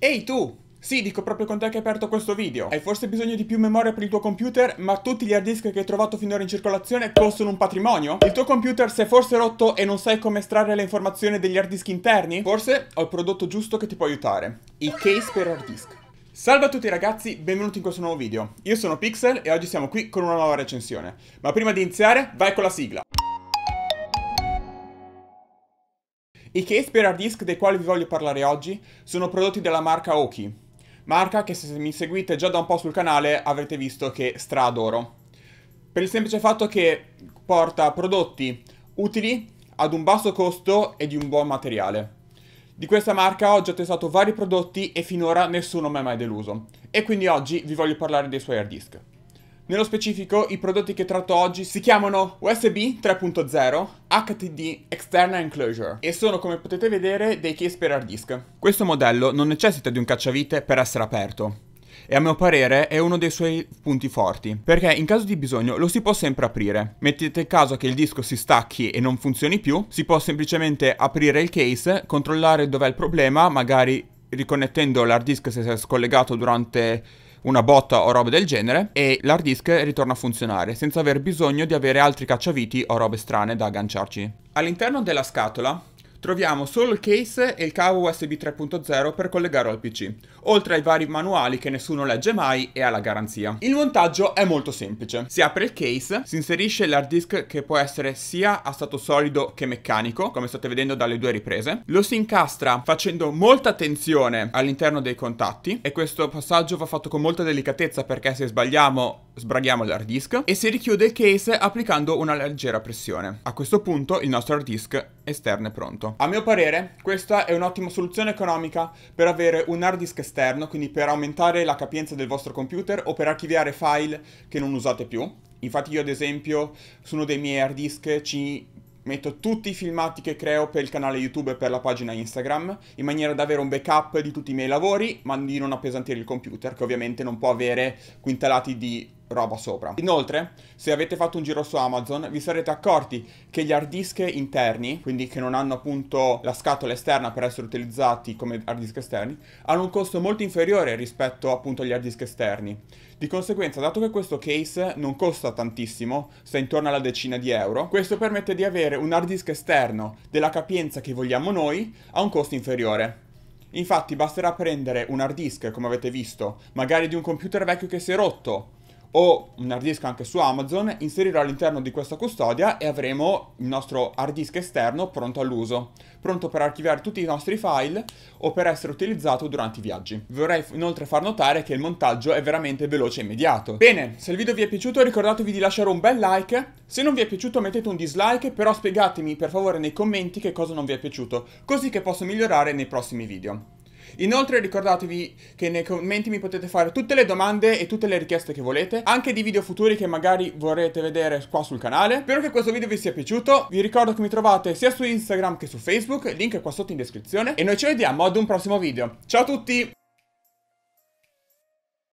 Ehi tu! Sì, dico proprio con te che hai aperto questo video. Hai forse bisogno di più memoria per il tuo computer, ma tutti gli hard disk che hai trovato finora in circolazione costano un patrimonio? Il tuo computer si è forse rotto e non sai come estrarre le informazioni degli hard disk interni? Forse ho il prodotto giusto che ti può aiutare. I case per hard disk. Salve a tutti ragazzi, benvenuti in questo nuovo video. Io sono Pixel e oggi siamo qui con una nuova recensione. Ma prima di iniziare, vai con la sigla! I case per hard disk dei quali vi voglio parlare oggi sono prodotti dalla marca Oki, marca che se mi seguite già da un po' sul canale avrete visto che straadoro. Per il semplice fatto che porta prodotti utili ad un basso costo e di un buon materiale. Di questa marca oggi ho testato vari prodotti e finora nessuno mi ha mai deluso. E quindi oggi vi voglio parlare dei suoi hard disk. Nello specifico, i prodotti che tratto oggi si chiamano USB 3.0, HTD External Enclosure e sono, come potete vedere, dei case per hard disk. Questo modello non necessita di un cacciavite per essere aperto, e a mio parere è uno dei suoi punti forti, perché in caso di bisogno lo si può sempre aprire. Mettete caso che il disco si stacchi e non funzioni più, si può semplicemente aprire il case, controllare dov'è il problema, magari riconnettendo l'hard disk se si è scollegato durante una botta o roba del genere e l'hard disk ritorna a funzionare senza aver bisogno di avere altri cacciaviti o robe strane da agganciarci. All'interno della scatola troviamo solo il case e il cavo USB 3.0 per collegarlo al PC, oltre ai vari manuali che nessuno legge mai e alla garanzia. Il montaggio è molto semplice. Si apre il case, si inserisce l'hard disk che può essere sia a stato solido che meccanico, come state vedendo dalle due riprese, lo si incastra facendo molta attenzione all'interno dei contatti e questo passaggio va fatto con molta delicatezza perché se sbagliamo sbraghiamo l'hard disk e si richiude il case applicando una leggera pressione. A questo punto il nostro hard disk esterno è pronto. A mio parere questa è un'ottima soluzione economica per avere un hard disk esterno, quindi per aumentare la capienza del vostro computer o per archiviare file che non usate più. Infatti io ad esempio su uno dei miei hard disk ci metto tutti i filmati che creo per il canale YouTube e per la pagina Instagram, in maniera da avere un backup di tutti i miei lavori, ma di non appesantire il computer, che ovviamente non può avere quintalati di roba sopra. Inoltre, se avete fatto un giro su Amazon, vi sarete accorti che gli hard disk interni, quindi che non hanno appunto la scatola esterna per essere utilizzati come hard disk esterni, hanno un costo molto inferiore rispetto appunto agli hard disk esterni. Di conseguenza, dato che questo case non costa tantissimo, sta intorno alla decina di euro, questo permette di avere un hard disk esterno della capienza che vogliamo noi a un costo inferiore. Infatti basterà prendere un hard disk, come avete visto, magari di un computer vecchio che si è rotto, o un hard disk anche su Amazon, inserirlo all'interno di questa custodia e avremo il nostro hard disk esterno pronto all'uso, pronto per archiviare tutti i nostri file o per essere utilizzato durante i viaggi. Vorrei inoltre far notare che il montaggio è veramente veloce e immediato. Bene, se il video vi è piaciuto ricordatevi di lasciare un bel like, se non vi è piaciuto mettete un dislike, però spiegatemi per favore nei commenti che cosa non vi è piaciuto, così che posso migliorare nei prossimi video. Inoltre ricordatevi che nei commenti mi potete fare tutte le domande e tutte le richieste che volete, anche di video futuri che magari vorrete vedere qua sul canale. Spero che questo video vi sia piaciuto, vi ricordo che mi trovate sia su Instagram che su Facebook, link è qua sotto in descrizione, e noi ci vediamo ad un prossimo video. Ciao a tutti!